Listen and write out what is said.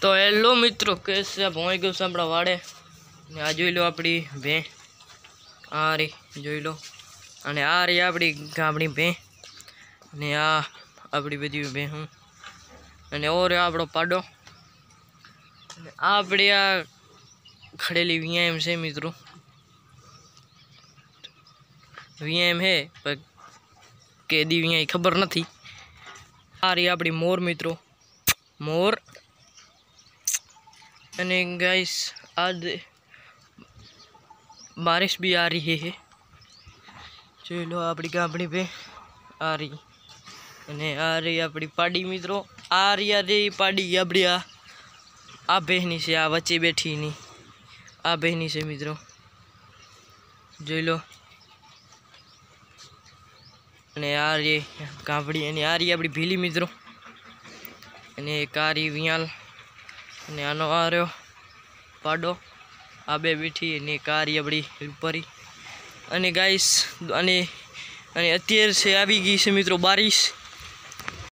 તો હેલો મિત્રો કેસ પહોંચી ગયું છે આપણા વાડે ને આ જોઈ લો આપણી ભે આ રી જોઈ લો અને આ રહી આપણી ગામડી ભે ને આ આપણી બધી ભે હું અને ઓર આપણો પાડો આપણી આ ખડેલી વીએમ છે મિત્રો વીએમ હે પણ કેદી વીઆઈ ખબર નથી આ રહી આપણી મોર મિત્રો મોર અને ગાઈસ ગાइस आज बारिश भी आ હે જોઈ લો આપણી ગામડી બે આ રહી અને આ રહી આપણી પાડી મિત્રો આ રહી આ રહી પાડી આપણી આ આ બહેની છે આ વચ્ચે બેઠીની આ બહેની છે મિત્રો જોઈ લો અને આ રે ગામડી અને આ રહી આપણી ભીલી મિત્રો અને એક આ રહી વિયાલ અને આનો આ રહ્યો પાડો આ બે બીઠી અને આપણી ઉપરી અને ગાઈસ અને અને અત્યારે છે આવી ગઈ છે મિત્રો બારીશ